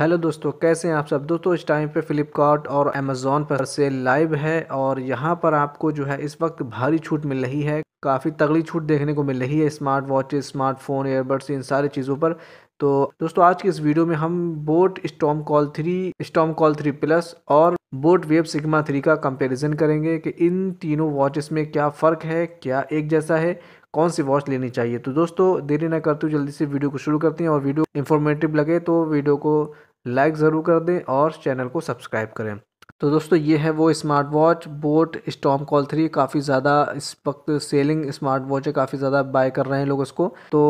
hello दोस्तों कैसे हैं आप सब दोस्तों इस टाइम पे फ़्लिपकार्ट और अमेज़ोन पर सेल लाइव है और यहाँ पर आपको जो है इस वक्त भारी छूट मिल रही है काफ़ी तगड़ी छूट देखने को मिल रही है स्मार्ट वॉचेस स्मार्टफोन एयरबड्स इन सारी चीज़ों पर तो दोस्तों आज की इस वीडियो में हम Boat Storm Call three Storm Call three plus और बोट वेब सिग्मा थ्री का कंपेरिजन करेंगे कि इन तीनों वॉचेस में क्या फ़र्क है क्या एक जैसा है कौन सी वॉच लेनी चाहिए तो दोस्तों देरी ना करते हुए जल्दी से वीडियो को शुरू करते हैं और वीडियो इन्फॉर्मेटिव लगे तो वीडियो को लाइक ज़रूर कर दें और चैनल को सब्सक्राइब करें तो दोस्तों ये है वो smart watch Boat Storm Call three काफ़ी ज़्यादा इस वक्त सेलिंग स्मार्ट वॉच है काफ़ी ज़्यादा बाय कर रहे हैं लोग इसको तो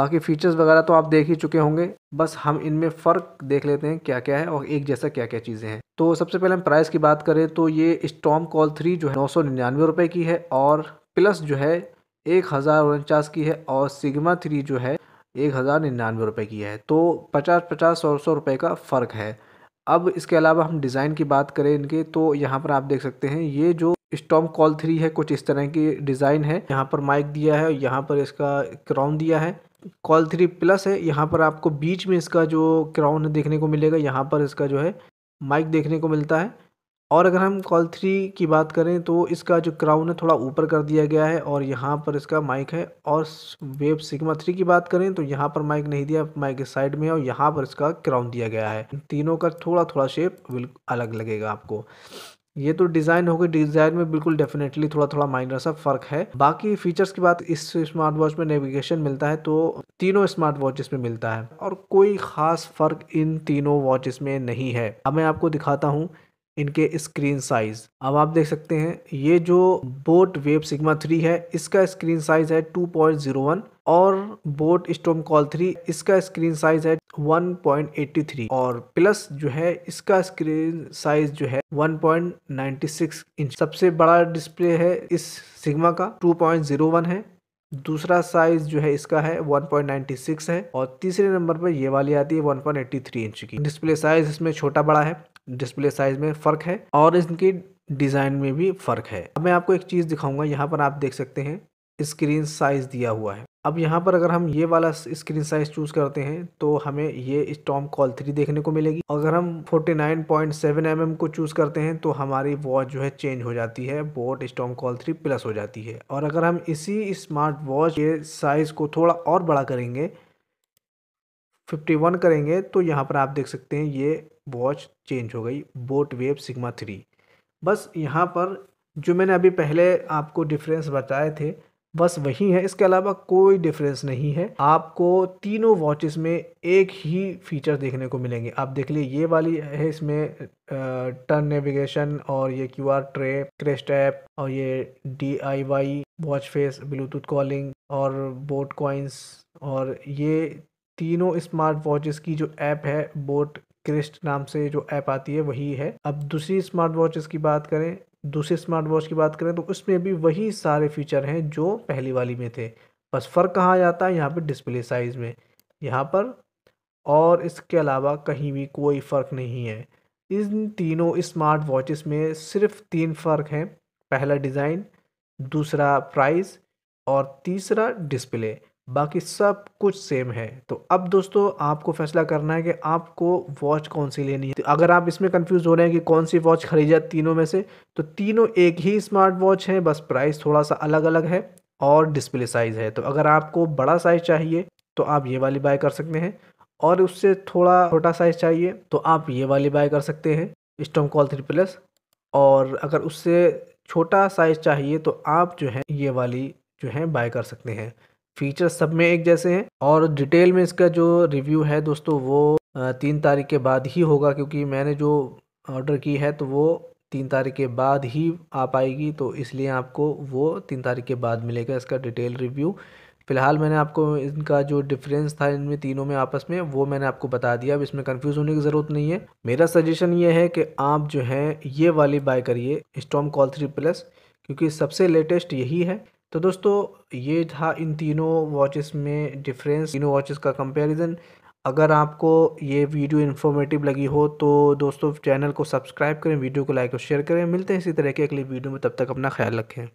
बाकी फीचर्स वगैरह तो आप देख ही चुके होंगे बस हम इनमें फ़र्क देख लेते हैं क्या क्या है और एक जैसा क्या क्या चीज़ें हैं तो सबसे पहले हम प्राइस की बात करें तो ये स्टॉम कॉल थ्री जो है नौ सौ निन्यानवे की है और प्लस जो है एक हज़ार उनचास की है और सिग्मा थ्री जो है एक हज़ार निन्यानवे रुपये की है तो पचास पचास सौ सौ रुपये का फ़र्क है अब इसके अलावा हम डिज़ाइन की बात करें इनके तो यहाँ पर आप देख सकते हैं ये जो स्टॉम कॉल थ्री है कुछ इस तरह की डिज़ाइन है यहाँ पर माइक दिया है यहाँ पर इसका क्राउन दिया है कॉल थ्री प्लस है यहाँ पर आपको बीच में इसका जो क्राउन देखने को मिलेगा यहाँ पर इसका जो है माइक देखने को मिलता है और अगर हम कॉल थ्री की बात करें तो इसका जो क्राउन है थोड़ा ऊपर कर दिया गया है और यहाँ पर इसका माइक है और वेब सिग्मा थ्री की बात करें तो यहाँ पर माइक नहीं दिया माइक के साइड में और यहाँ पर इसका क्राउन दिया गया है तीनों का थोड़ा थोड़ा शेप अलग लगेगा आपको ये तो डिज़ाइन हो गई डिज़ाइन में बिल्कुल डेफिनेटली थोड़ा थोड़ा माइनर सा फ़र्क है बाकी फीचर्स की बात इस स्मार्ट वॉच में नेविगेशन मिलता है तो तीनों स्मार्ट वॉचेस में मिलता है और कोई ख़ास फ़र्क इन तीनों वॉचेस में नहीं है अब मैं आपको दिखाता हूँ इनके स्क्रीन साइज अब आप देख सकते हैं ये जो बोट वेब सिग्मा थ्री है इसका स्क्रीन साइज है 2.01 और बोट स्टोम कॉल थ्री इसका स्क्रीन साइज है 1.83 और प्लस जो है इसका स्क्रीन साइज जो है 1.96 इंच सबसे बड़ा डिस्प्ले है इस सिग्मा का 2.01 है दूसरा साइज जो है इसका है 1.96 है और तीसरे नंबर पर ये वाली आती है 1.83 इंच की डिस्प्ले साइज इसमें छोटा बड़ा है डिस्प्ले साइज में फ़र्क है और इनकी डिज़ाइन में भी फ़र्क है अब मैं आपको एक चीज़ दिखाऊंगा यहाँ पर आप देख सकते हैं स्क्रीन साइज़ दिया हुआ है अब यहाँ पर अगर हम ये वाला स्क्रीन साइज चूज़ करते हैं तो हमें ये स्टॉम कॉल थ्री देखने को मिलेगी अगर हम 49.7 पॉइंट mm को चूज़ करते हैं तो हमारी वॉच जो है चेंज हो जाती है Boat Storm Call three plus हो जाती है और अगर हम इसी स्मार्ट वॉच के साइज़ को थोड़ा और बड़ा करेंगे 51 करेंगे तो यहाँ पर आप देख सकते हैं ये वॉच चेंज हो गई बोट वेव सिग्मा थ्री बस यहाँ पर जो मैंने अभी पहले आपको डिफरेंस बताए थे बस वही है इसके अलावा कोई डिफरेंस नहीं है आपको तीनों वॉचेस में एक ही फीचर देखने को मिलेंगे आप देख लीजिए ये वाली है इसमें टर्न नेविगेशन और ये Q R tray Crest app और ये D I Y watch face Bluetooth calling और बोट कॉइंस और ये तीनों स्मार्ट वॉचेस की जो ऐप है बोट क्रिस्ट नाम से जो ऐप आती है वही है अब दूसरी स्मार्ट वॉचेस की बात करें दूसरी स्मार्ट वॉच की बात करें तो उसमें भी वही सारे फीचर हैं जो पहली वाली में थे बस फ़र्क कहाँ जाता है यहाँ पर डिस्प्ले साइज़ में यहाँ पर और इसके अलावा कहीं भी कोई फ़र्क नहीं है इन तीनों स्मार्ट वॉचेस में सिर्फ तीन फ़र्क हैं पहला डिज़ाइन दूसरा प्राइस और तीसरा डिस्प्ले बाकी सब कुछ सेम है तो अब दोस्तों आपको फैसला करना है कि आपको वॉच कौन सी लेनी है तो अगर आप इसमें कंफ्यूज हो रहे हैं कि कौन सी वॉच खरीदे तीनों में से तो तीनों एक ही स्मार्ट वॉच है बस प्राइस थोड़ा सा अलग अलग है और डिस्प्ले साइज़ है तो अगर आपको बड़ा साइज़ चाहिए तो आप ये वाली बाय कर सकते हैं और उससे थोड़ा छोटा साइज़ चाहिए तो आप ये वाली बाय कर सकते हैं स्टोम कॉल थ्री प्लस और अगर उससे छोटा साइज़ चाहिए तो आप जो है ये वाली जो है बाय कर सकते हैं फीचर सब में एक जैसे हैं और डिटेल में इसका जो रिव्यू है दोस्तों वो तीन तारीख के बाद ही होगा क्योंकि मैंने जो ऑर्डर की है तो वो तीन तारीख के बाद ही आ पाएगी तो इसलिए आपको वो तीन तारीख के बाद मिलेगा इसका डिटेल रिव्यू फिलहाल मैंने आपको इनका जो डिफरेंस था इनमें तीनों में आपस में वो मैंने आपको बता दिया अब इसमें कंफ्यूज होने की ज़रूरत नहीं है मेरा सजेशन ये है कि आप जो है ये वाली बाय करिए स्टॉम कॉल थ्री प्लस क्योंकि सबसे लेटेस्ट यही है तो दोस्तों ये था इन तीनों वॉचेस में डिफरेंस तीनों वॉचेस का कंपैरिजन अगर आपको ये वीडियो इन्फॉर्मेटिव लगी हो तो दोस्तों चैनल को सब्सक्राइब करें वीडियो को लाइक और शेयर करें मिलते हैं इसी तरह के अगली वीडियो में तब तक अपना ख्याल रखें